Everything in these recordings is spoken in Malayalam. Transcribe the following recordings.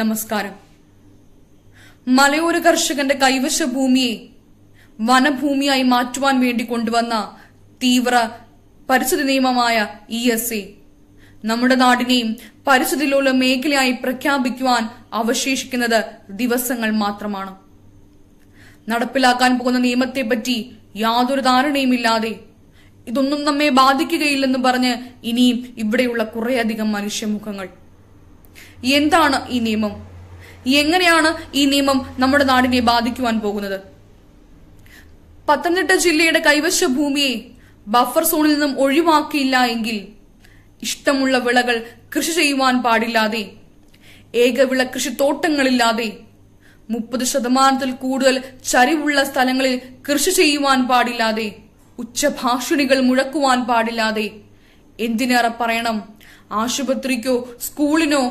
നമസ്കാരം മലയോര കർഷകന്റെ കൈവശ ഭൂമിയെ വനഭൂമിയായി മാറ്റുവാൻ വേണ്ടി കൊണ്ടുവന്ന തീവ്ര പരിസ്ഥിതി നിയമമായ ഇ എസ് എ നമ്മുടെ നാടിനെയും പരിസ്ഥിതിയിലുള്ള മേഖലയായി പ്രഖ്യാപിക്കുവാൻ അവശേഷിക്കുന്നത് ദിവസങ്ങൾ മാത്രമാണ് നടപ്പിലാക്കാൻ പോകുന്ന നിയമത്തെപ്പറ്റി യാതൊരു ധാരണയുമില്ലാതെ ഇതൊന്നും നമ്മെ ബാധിക്കുകയില്ലെന്ന് പറഞ്ഞ് ഇനിയും ഇവിടെയുള്ള കുറേയധികം മനുഷ്യമുഖങ്ങൾ എന്താണ് ഈ നിയമം എങ്ങനെയാണ് ഈ നിയമം നമ്മുടെ നാടിനെ ബാധിക്കുവാൻ പോകുന്നത് പത്തനംതിട്ട ജില്ലയുടെ കൈവശ ഭൂമിയെ ബഫർ സോണിൽ നിന്നും ഒഴിവാക്കിയില്ല എങ്കിൽ ഇഷ്ടമുള്ള വിളകൾ കൃഷി ചെയ്യുവാൻ പാടില്ലാതെ ഏകവിള തോട്ടങ്ങളില്ലാതെ മുപ്പത് ശതമാനത്തിൽ കൂടുതൽ ചരിവുള്ള സ്ഥലങ്ങളിൽ കൃഷി ചെയ്യുവാൻ പാടില്ലാതെ ഉച്ചഭാഷണികൾ മുഴക്കുവാൻ പാടില്ലാതെ എന്തിനേറെ പറയണം ആശുപത്രിക്കോ സ്കൂളിനോ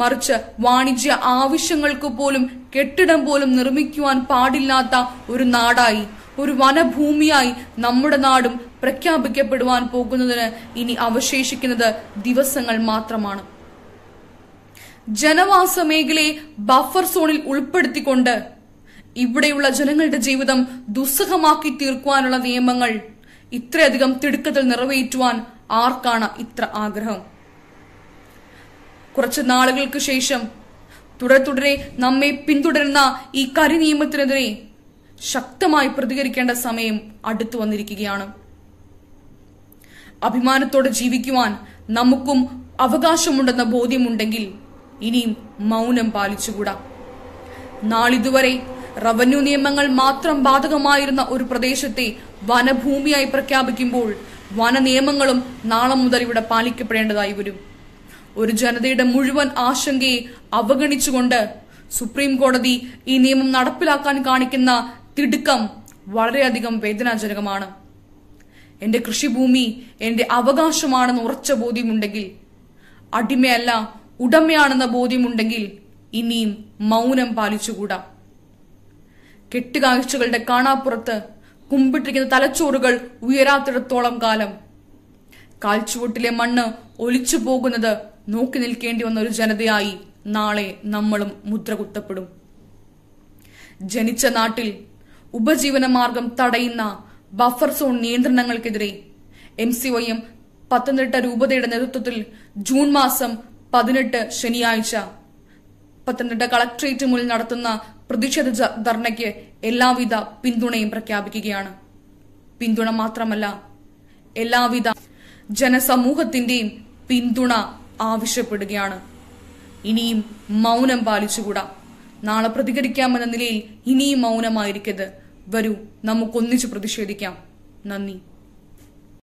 മറിച്ച് വാണിജ്യ ആവശ്യങ്ങൾക്ക് പോലും കെട്ടിടം പോലും നിർമ്മിക്കുവാൻ പാടില്ലാത്ത ഒരു നാടായി ഒരു വനഭൂമിയായി നമ്മുടെ നാടും പ്രഖ്യാപിക്കപ്പെടുവാൻ പോകുന്നതിന് ഇനി അവശേഷിക്കുന്നത് ദിവസങ്ങൾ മാത്രമാണ് ജനവാസ മേഖലയെ ബഫർ സോണിൽ ഉൾപ്പെടുത്തിക്കൊണ്ട് ഇവിടെയുള്ള ജനങ്ങളുടെ ജീവിതം ദുസ്സഹമാക്കി തീർക്കുവാനുള്ള നിയമങ്ങൾ ഇത്രയധികം തിടുക്കത്തിൽ നിറവേറ്റുവാൻ ആർക്കാണ് ഇത്ര ആഗ്രഹം കുറച്ച് നാളുകൾക്ക് ശേഷം തുടരെ തുടരെ നമ്മെ പിന്തുടരുന്ന ഈ കരിനിയമത്തിനെതിരെ ശക്തമായി പ്രതികരിക്കേണ്ട സമയം അടുത്തു വന്നിരിക്കുകയാണ് അഭിമാനത്തോടെ ജീവിക്കുവാൻ നമുക്കും അവകാശമുണ്ടെന്ന ബോധ്യമുണ്ടെങ്കിൽ ഇനിയും മൗനം പാലിച്ചുകൂടാ നാളിതുവരെ റവന്യൂ നിയമങ്ങൾ മാത്രം ബാധകമായിരുന്ന ഒരു പ്രദേശത്തെ വനഭൂമിയായി പ്രഖ്യാപിക്കുമ്പോൾ വന നിയമങ്ങളും നാളെ മുതൽ ഇവിടെ പാലിക്കപ്പെടേണ്ടതായി വരും ഒരു ജനതയുടെ മുഴുവൻ ആശങ്കയെ അവഗണിച്ചുകൊണ്ട് സുപ്രീം കോടതി ഈ നിയമം നടപ്പിലാക്കാൻ കാണിക്കുന്ന തിടുക്കം വളരെയധികം വേദനാജനകമാണ് എന്റെ കൃഷിഭൂമി എന്റെ അവകാശമാണെന്ന് ഉറച്ച ബോധ്യമുണ്ടെങ്കിൽ അടിമയല്ല ഉടമയാണെന്ന ബോധ്യമുണ്ടെങ്കിൽ ഇനിയും മൗനം പാലിച്ചുകൂടാ കെട്ടുകാഴ്ചകളുടെ കാണാപ്പുറത്ത് കുമ്പിട്ടിരിക്കുന്ന തലച്ചോറുകൾ ഉയരാത്തിടത്തോളം കാലം കാൽച്ചുവട്ടിലെ മണ്ണ് ഒലിച്ചു പോകുന്നത് നോക്കി നിൽക്കേണ്ടി വന്ന ഒരു ജനതയായി നാളെ നമ്മളും മുദ്ര കുത്തപ്പെടും ജനിച്ച നാട്ടിൽ ഉപജീവന മാർഗം തടയുന്ന ബഫർ സോൺ നിയന്ത്രണങ്ങൾക്കെതിരെ M C Y M Pathanamthitta രൂപതയുടെ നേതൃത്വത്തിൽ ജൂൺ മാസം പതിനെട്ട് ശനിയാഴ്ച പത്തനംതിട്ട കളക്ടറേറ്റ് മുന്നിൽ നടത്തുന്ന പ്രതിഷേധ ധർണയ്ക്ക് എല്ലാവിധ പിന്തുണയും പ്രഖ്യാപിക്കുകയാണ് പിന്തുണ മാത്രമല്ല എല്ലാവിധ ജനസമൂഹത്തിന്റെയും പിന്തുണ ആവശ്യപ്പെടുകയാണ് ഇനിയും മൗനം പാലിച്ചുകൂടാ നാളെ പ്രതികരിക്കാമെന്ന നിലയിൽ ഇനിയും മൗനമായിരിക്കരുത് വരൂ നമുക്കൊന്നിച്ച് പ്രതിഷേധിക്കാം നന്ദി